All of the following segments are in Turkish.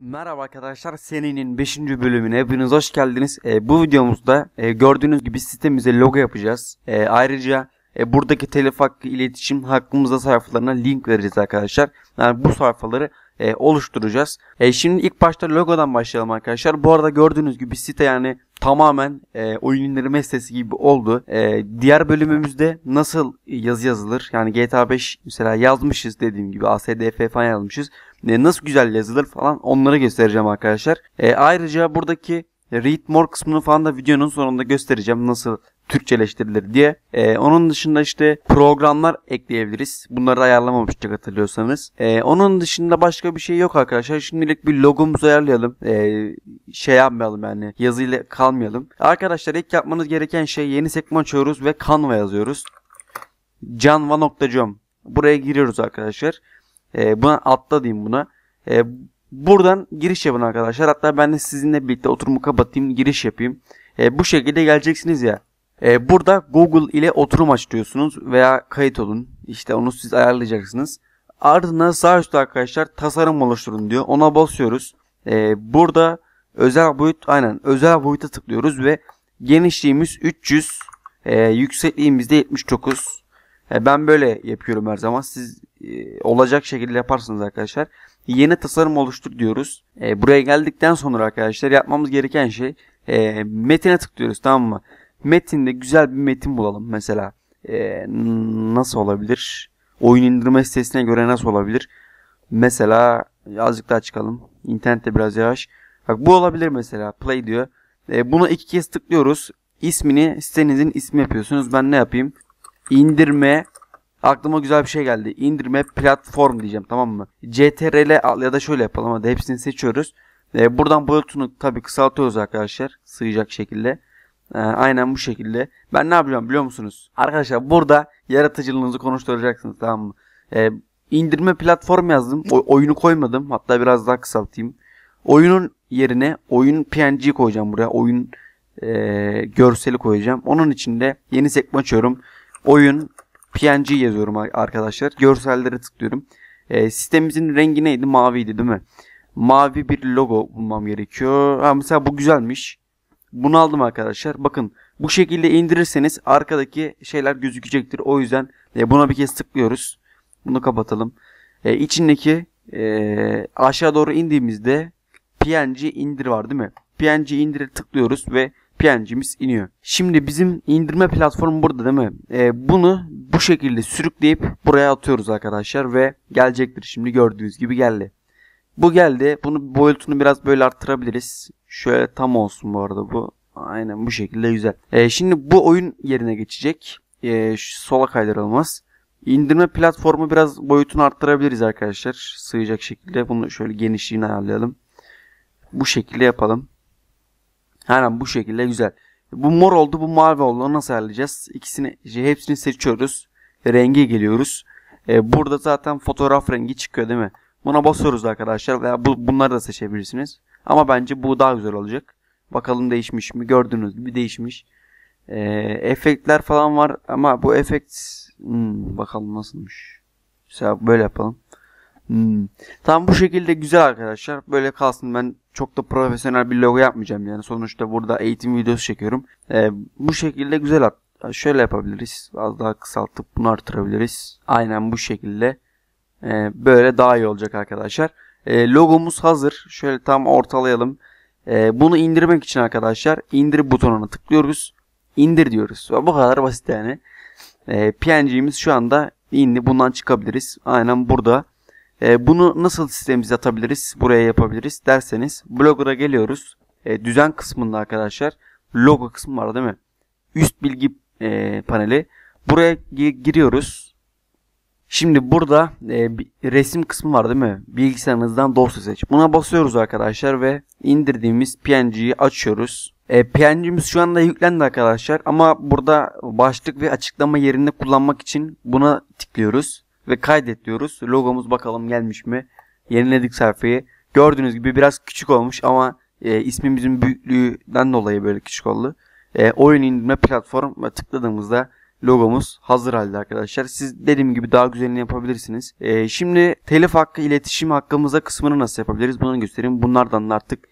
Merhaba arkadaşlar seninin 5. bölümüne hepiniz hoş geldiniz. E, bu videomuzda e, gördüğünüz gibi sitemize logo yapacağız. E, ayrıca e, buradaki telif hakkı iletişim hakkımızda sayfalarına link vereceğiz arkadaşlar. Yani bu sayfaları e, oluşturacağız. E, şimdi ilk başta logodan başlayalım arkadaşlar. Bu arada gördüğünüz gibi site yani tamamen e, oyunların meslesi gibi oldu. E, diğer bölümümüzde nasıl yazı yazılır? Yani GTA 5 mesela yazmışız dediğim gibi ASDF falan yazmışız. E, nasıl güzel yazılır falan onları göstereceğim arkadaşlar. E, ayrıca buradaki Read More kısmını falan da videonun sonunda göstereceğim nasıl Türkçeleştirilir diye. Ee, onun dışında işte programlar ekleyebiliriz. Bunları ayarlamamıştık hatırlıyorsanız. Ee, onun dışında başka bir şey yok arkadaşlar. Şimdilik bir logo'muzu ayarlayalım. Ee, şey yapmayalım yani yazıyla kalmayalım. Arkadaşlar ilk yapmanız gereken şey yeni sekme açıyoruz ve Canva yazıyoruz. canva.com Buraya giriyoruz arkadaşlar. Ee, buna atla diyeyim buna. Ee, Buradan giriş yapın arkadaşlar. Hatta ben de sizinle birlikte oturumu kapatayım giriş yapayım. E, bu şekilde geleceksiniz ya. E, burada Google ile oturum aç diyorsunuz veya kayıt olun. İşte onu siz ayarlayacaksınız. Ardından sağ üstte arkadaşlar tasarım oluşturun diyor. Ona basıyoruz. E, burada özel boyut aynen özel boyuta tıklıyoruz ve genişliğimiz 300 e, yüksekliğimiz de 79. E, ben böyle yapıyorum her zaman. Siz e, olacak şekilde yaparsınız arkadaşlar. Yeni tasarım oluştur diyoruz. E, buraya geldikten sonra arkadaşlar yapmamız gereken şey e, metine tıklıyoruz tamam mı? Metinde güzel bir metin bulalım mesela. E, nasıl olabilir? Oyun indirme sitesine göre nasıl olabilir? Mesela azıcık daha çıkalım. İnternet de biraz yavaş. Bak bu olabilir mesela. Play diyor. E, bunu iki kez tıklıyoruz. İsmini sitenizin ismi yapıyorsunuz. Ben ne yapayım? İndirme Aklıma güzel bir şey geldi. İndirme platform diyeceğim tamam mı? CTRL ya da şöyle yapalım hadi hepsini seçiyoruz. E, buradan boyutunu tabi kısaltıyoruz arkadaşlar. Sığacak şekilde. E, aynen bu şekilde. Ben ne yapacağım biliyor musunuz? Arkadaşlar burada yaratıcılığınızı konuşturacaksınız tamam mı? E, indirme platform yazdım. O, oyunu koymadım. Hatta biraz daha kısaltayım. Oyunun yerine oyun PNG koyacağım buraya. Oyun e, görseli koyacağım. Onun için de yeni sekme açıyorum. Oyun PNG yazıyorum arkadaşlar. Görsellere tıklıyorum. E, ee, sistemimizin rengi neydi? Maviydi değil mi? Mavi bir logo bulmam gerekiyor. Ha, mesela bu güzelmiş. Bunu aldım arkadaşlar. Bakın bu şekilde indirirseniz arkadaki şeyler gözükecektir. O yüzden e, buna bir kez tıklıyoruz. Bunu kapatalım. E, içindeki e, aşağı doğru indiğimizde PNG indir var değil mi? PNG indire tıklıyoruz ve PNG'miz iniyor. Şimdi bizim indirme platformu burada değil mi? E, bunu bu şekilde sürükleyip buraya atıyoruz arkadaşlar ve gelecektir. Şimdi gördüğünüz gibi geldi. Bu geldi. Bunu boyutunu biraz böyle arttırabiliriz. Şöyle tam olsun bu arada bu. Aynen bu şekilde güzel. E, şimdi bu oyun yerine geçecek. E, sola kaydırılmaz. İndirme platformu biraz boyutunu arttırabiliriz arkadaşlar. Sığacak şekilde. Bunu şöyle genişliğini ayarlayalım. Bu şekilde yapalım. Aynen bu şekilde güzel. Bu mor oldu bu mavi oldu. nasıl ayarlayacağız? İkisini şey, hepsini seçiyoruz. Renge geliyoruz. Ee, burada zaten fotoğraf rengi çıkıyor değil mi? Buna basıyoruz arkadaşlar. Veya bu, bunları da seçebilirsiniz. Ama bence bu daha güzel olacak. Bakalım değişmiş mi? Gördüğünüz gibi değişmiş. Ee, efektler falan var ama bu efekt hmm, bakalım nasılmış. Mesela böyle yapalım. Hmm. Tam bu şekilde güzel arkadaşlar. Böyle kalsın ben çok da profesyonel bir logo yapmayacağım yani. Sonuçta burada eğitim videosu çekiyorum. E, bu şekilde güzel at. Şöyle yapabiliriz. Az daha kısaltıp bunu artırabiliriz. Aynen bu şekilde. E, böyle daha iyi olacak arkadaşlar. E, logomuz hazır. Şöyle tam ortalayalım. E, bunu indirmek için arkadaşlar indir butonuna tıklıyoruz. İndir diyoruz. Bu kadar basit yani. E, PNG'miz şu anda indi. Bundan çıkabiliriz. Aynen burada. E, bunu nasıl sistemimize atabiliriz, buraya yapabiliriz derseniz Blogger'a geliyoruz. E, düzen kısmında arkadaşlar logo kısmı var değil mi? Üst bilgi e, paneli. Buraya giriyoruz. Şimdi burada e, resim kısmı var değil mi? Bilgisayarınızdan dosya seç. Buna basıyoruz arkadaşlar ve indirdiğimiz PNG'yi açıyoruz. E, PNG'miz şu anda yüklendi arkadaşlar ama burada başlık ve açıklama yerinde kullanmak için buna tıklıyoruz ve kaydet diyoruz. Logomuz bakalım gelmiş mi? Yeniledik sayfayı. Gördüğünüz gibi biraz küçük olmuş ama e, ismimizin büyüklüğünden dolayı böyle küçük oldu. E, oyun indirme platform ve tıkladığımızda logomuz hazır halde arkadaşlar. Siz dediğim gibi daha güzelini yapabilirsiniz. E, şimdi telif hakkı iletişim hakkımıza kısmını nasıl yapabiliriz bunu göstereyim. Bunlardan da artık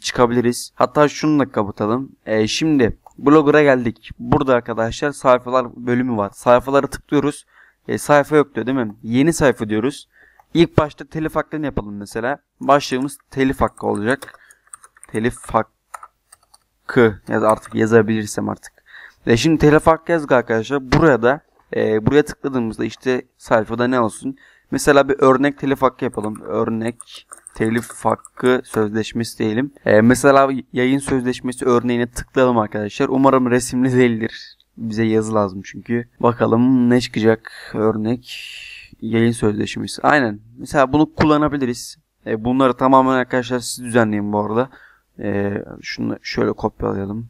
çıkabiliriz. Hatta şunu da kapatalım. E, şimdi blogger'a geldik. Burada arkadaşlar sayfalar bölümü var. sayfaları tıklıyoruz. E, sayfa yok diyor değil mi? Yeni sayfa diyoruz. İlk başta telif hakkını yapalım mesela. Başlığımız telif hakkı olacak. Telif hakkı ya artık yazabilirsem artık. E, şimdi telif hakkı yazdık arkadaşlar. Burada e, buraya tıkladığımızda işte sayfada ne olsun? Mesela bir örnek telif hakkı yapalım. Örnek telif hakkı sözleşmesi diyelim. E, mesela yayın sözleşmesi örneğine tıklayalım arkadaşlar. Umarım resimli değildir bize yazı lazım çünkü. Bakalım ne çıkacak örnek yayın sözleşmesi. Aynen. Mesela bunu kullanabiliriz. E, bunları tamamen arkadaşlar siz düzenleyin bu arada. E, şunu şöyle kopyalayalım.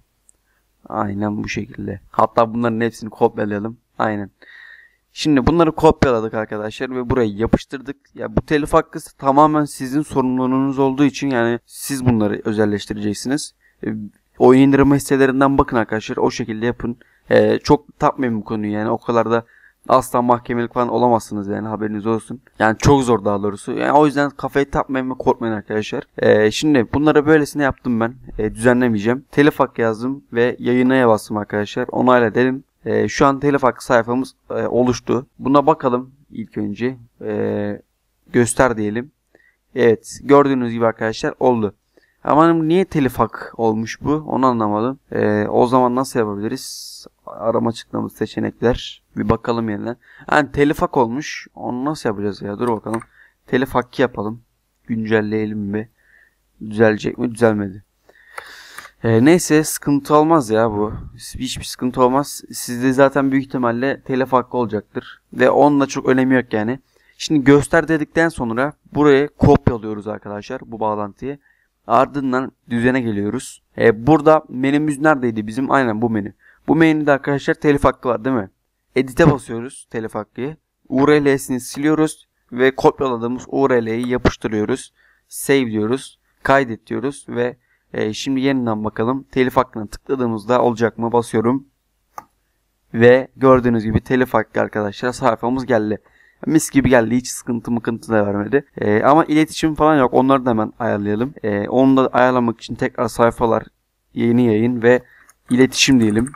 Aynen bu şekilde. Hatta bunların hepsini kopyalayalım. Aynen. Şimdi bunları kopyaladık arkadaşlar ve buraya yapıştırdık. Ya bu telif hakkı tamamen sizin sorumluluğunuz olduğu için yani siz bunları özelleştireceksiniz. E, oyun indirme hisselerinden bakın arkadaşlar o şekilde yapın e, çok tapmayın bu konuyu yani o kadar da asla mahkemelik falan olamazsınız yani haberiniz olsun. Yani çok zor daha doğrusu. Yani o yüzden kafayı tapmayın ve korkmayın arkadaşlar. Ee, şimdi bunları böylesine yaptım ben. Ee, düzenlemeyeceğim. Telif hakkı yazdım ve yayınaya bastım arkadaşlar. Onayla dedim. Ee, şu an telif hakkı sayfamız e, oluştu. Buna bakalım ilk önce. Ee, göster diyelim. Evet gördüğünüz gibi arkadaşlar oldu. Amanım niye telif hak olmuş bu onu anlamadım. Ee, o zaman nasıl yapabiliriz? Arama açıklamamız seçenekler. Bir bakalım yeniden. Yani telif hak olmuş. Onu nasıl yapacağız ya? Dur bakalım. Telif hakkı yapalım. Güncelleyelim bir. Düzelecek mi? Düzelmedi. Ee, neyse sıkıntı olmaz ya bu. Hiçbir sıkıntı olmaz. Sizde zaten büyük ihtimalle telif hakkı olacaktır. Ve onunla çok önemi yok yani. Şimdi göster dedikten sonra buraya kopyalıyoruz arkadaşlar bu bağlantıyı. Ardından düzene geliyoruz. E, burada menümüz neredeydi bizim? Aynen bu menü. Bu menüde arkadaşlar telif hakkı var değil mi? Edit'e basıyoruz telif hakkı. URL'sini siliyoruz ve kopyaladığımız URL'yi yapıştırıyoruz. Save diyoruz. Kaydet diyoruz ve e, şimdi yeniden bakalım. Telif hakkına tıkladığımızda olacak mı basıyorum. Ve gördüğünüz gibi telif hakkı arkadaşlar sayfamız geldi. Mis gibi geldi. Hiç sıkıntı mıkıntı da vermedi. E, ama iletişim falan yok. Onları da hemen ayarlayalım. E, onu da ayarlamak için tekrar sayfalar, yeni yayın ve iletişim diyelim.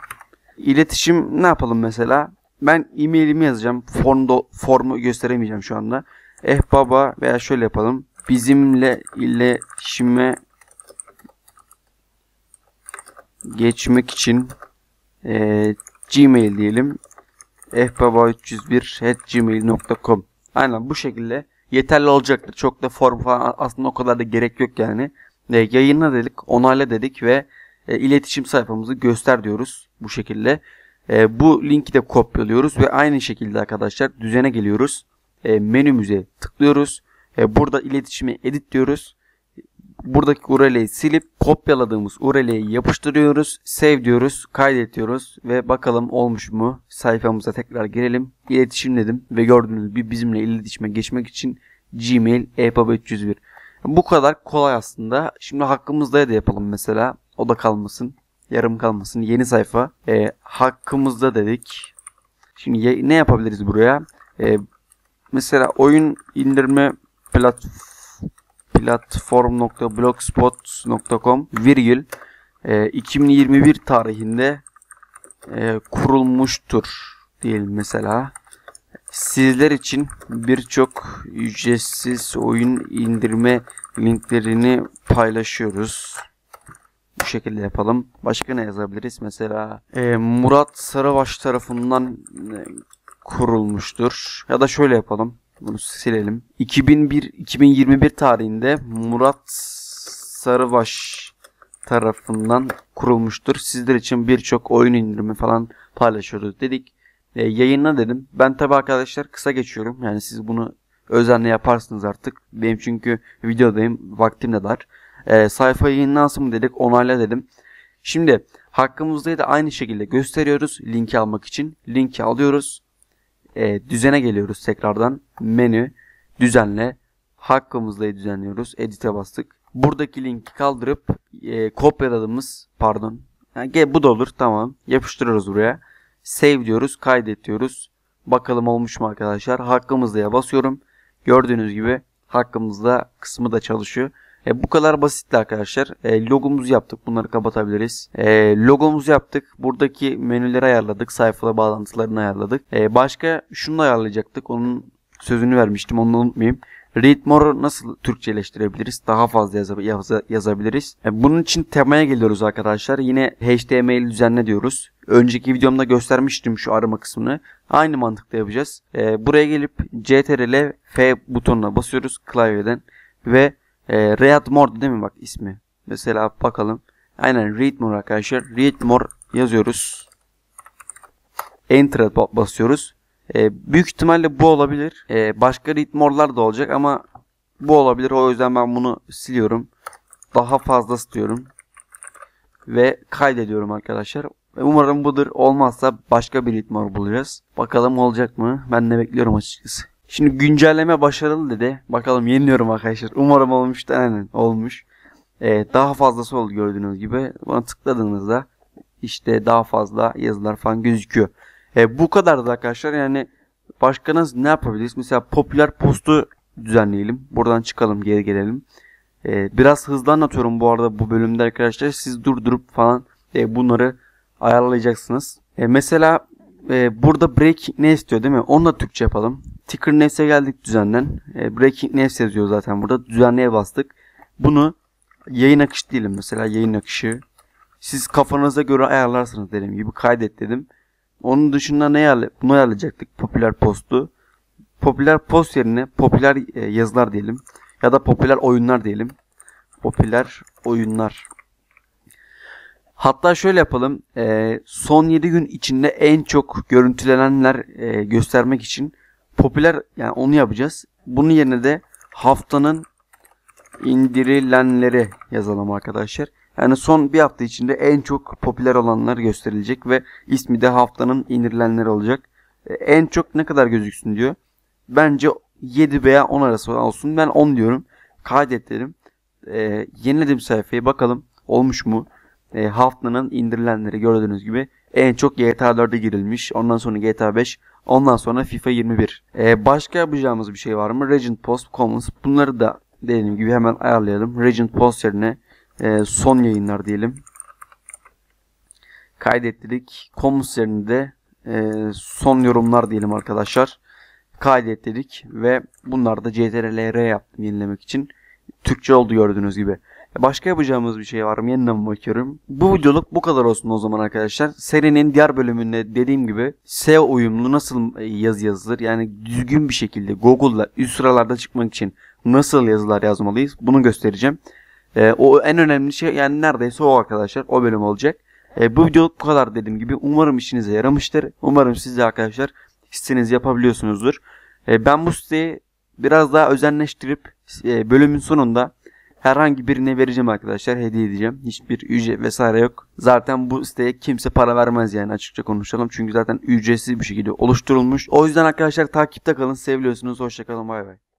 İletişim ne yapalım mesela? Ben e-mailimi yazacağım. Formda, formu gösteremeyeceğim şu anda. Eh baba veya şöyle yapalım. Bizimle iletişime geçmek için e, Gmail diyelim fbaba301.gmail.com Aynen bu şekilde yeterli olacaktır. Çok da form falan aslında o kadar da gerek yok yani. E, yayınla dedik, onayla dedik ve e, iletişim sayfamızı göster diyoruz bu şekilde. E, bu linki de kopyalıyoruz ve aynı şekilde arkadaşlar düzene geliyoruz. E, menümüze tıklıyoruz. E, burada iletişimi edit diyoruz buradaki URL'yi silip kopyaladığımız URL'yi yapıştırıyoruz. Save diyoruz, kaydetiyoruz ve bakalım olmuş mu? Sayfamıza tekrar girelim. İletişim dedim ve gördüğünüz gibi bizimle iletişime geçmek için Gmail EPUB 301. Bu kadar kolay aslında. Şimdi hakkımızda da yapalım mesela. O da kalmasın. Yarım kalmasın. Yeni sayfa. E, hakkımızda dedik. Şimdi ne yapabiliriz buraya? E, mesela oyun indirme platformu platform.blogspot.com virgül 2021 e, tarihinde e, kurulmuştur diyelim mesela. Sizler için birçok ücretsiz oyun indirme linklerini paylaşıyoruz. Bu şekilde yapalım. Başka ne yazabiliriz? Mesela e, Murat Sarıbaş tarafından kurulmuştur. Ya da şöyle yapalım. Bunu silelim. 2001 2021 tarihinde Murat Sarıbaş tarafından kurulmuştur. Sizler için birçok oyun indirimi falan paylaşıyoruz dedik. E, yayınla dedim. Ben tabi arkadaşlar kısa geçiyorum. Yani siz bunu özenle yaparsınız artık. Benim çünkü videodayım. Vaktim de dar. E, sayfa yayınlansın mı dedik. Onayla dedim. Şimdi hakkımızda da aynı şekilde gösteriyoruz. Linki almak için. Linki alıyoruz e, düzene geliyoruz tekrardan. Menü, düzenle, hakkımızla düzenliyoruz. Edit'e bastık. Buradaki linki kaldırıp e, kopyaladığımız pardon. Yani, bu da olur tamam. Yapıştırıyoruz buraya. Save diyoruz. Kaydet diyoruz. Bakalım olmuş mu arkadaşlar. Hakkımızla'ya basıyorum. Gördüğünüz gibi hakkımızda kısmı da çalışıyor. E, bu kadar basitti arkadaşlar. E, logomuzu yaptık. Bunları kapatabiliriz. E, logomuzu yaptık. Buradaki menüleri ayarladık. Sayfada bağlantılarını ayarladık. E, başka şunu da ayarlayacaktık. Onun sözünü vermiştim. Onu unutmayayım. Read More'u nasıl Türkçeleştirebiliriz? Daha fazla yazab yaza yazabiliriz. E, bunun için temaya geliyoruz arkadaşlar. Yine HTML düzenle diyoruz. Önceki videomda göstermiştim şu arama kısmını. Aynı mantıkla yapacağız. Ee, buraya gelip CTRL F butonuna basıyoruz klavyeden ve e, Riyad Moore değil mi bak ismi? Mesela bakalım. Aynen Read More arkadaşlar. Read More yazıyoruz. Enter'a basıyoruz. E, büyük ihtimalle bu olabilir. E, başka Read More'lar da olacak ama bu olabilir. O yüzden ben bunu siliyorum. Daha fazla diyorum. Ve kaydediyorum arkadaşlar. Umarım budur. Olmazsa başka bir Read More bulacağız. Bakalım olacak mı? Ben de bekliyorum açıkçası. Şimdi güncelleme başarılı dedi. Bakalım yeniliyorum arkadaşlar. Umarım olmuş da olmuş. Ee, daha fazlası oldu gördüğünüz gibi. Bana tıkladığınızda işte daha fazla yazılar falan gözüküyor. Ee, bu da arkadaşlar. Yani başka nasıl ne yapabiliriz? Mesela popüler postu düzenleyelim. Buradan çıkalım geri gelelim. Ee, biraz hızlı anlatıyorum bu arada bu bölümde arkadaşlar. Siz durdurup falan e, bunları ayarlayacaksınız. E, mesela e, burada break ne istiyor değil mi? Onu da Türkçe yapalım. Ticker Nevs'e geldik düzenden. E, Breaking Nevs yazıyor zaten burada. Düzenleye bastık. Bunu yayın akışı diyelim mesela yayın akışı. Siz kafanıza göre ayarlarsınız dediğim gibi kaydet dedim. Onun dışında ne ayarla bunu ayarlayacaktık? Popüler postu. Popüler post yerine popüler e, yazılar diyelim. Ya da popüler oyunlar diyelim. Popüler oyunlar. Hatta şöyle yapalım. E, son 7 gün içinde en çok görüntülenenler e, göstermek için popüler yani onu yapacağız. Bunun yerine de haftanın indirilenleri yazalım arkadaşlar. Yani son bir hafta içinde en çok popüler olanlar gösterilecek ve ismi de haftanın indirilenleri olacak. E, en çok ne kadar gözüksün diyor. Bence 7 veya 10 arası olsun. Ben 10 diyorum. Kaydetlerim. dedim. yeniledim sayfayı bakalım olmuş mu? Ee, haftanın indirilenleri gördüğünüz gibi en çok GTA 4'e girilmiş. Ondan sonra GTA 5, Ondan sonra FIFA 21. Ee, başka yapacağımız bir şey var mı? Regent Post, Commons. Bunları da dediğim gibi hemen ayarlayalım. Regent Post yerine e, son yayınlar diyelim. Kaydettirdik. Commons yerine de e, son yorumlar diyelim arkadaşlar. Kaydettirdik ve bunları da CTRL-R yaptım yenilemek için. Türkçe oldu gördüğünüz gibi. Başka yapacağımız bir şey var mı? Yeniden bakıyorum. Bu videoluk bu kadar olsun o zaman arkadaşlar. Serinin diğer bölümünde dediğim gibi SEO uyumlu nasıl e, yazı yazılır? Yani düzgün bir şekilde Google'da üst sıralarda çıkmak için nasıl yazılar yazmalıyız? Bunu göstereceğim. E, o en önemli şey yani neredeyse o arkadaşlar o bölüm olacak. E, bu videoluk bu kadar dediğim gibi. Umarım işinize yaramıştır. Umarım siz de arkadaşlar sitenizi yapabiliyorsunuzdur. E, ben bu siteyi biraz daha özenleştirip e, bölümün sonunda Herhangi birine vereceğim arkadaşlar. Hediye edeceğim. Hiçbir ücret vesaire yok. Zaten bu siteye kimse para vermez yani açıkça konuşalım. Çünkü zaten ücretsiz bir şekilde oluşturulmuş. O yüzden arkadaşlar takipte kalın. Seviliyorsunuz. Hoşçakalın. Bay bay.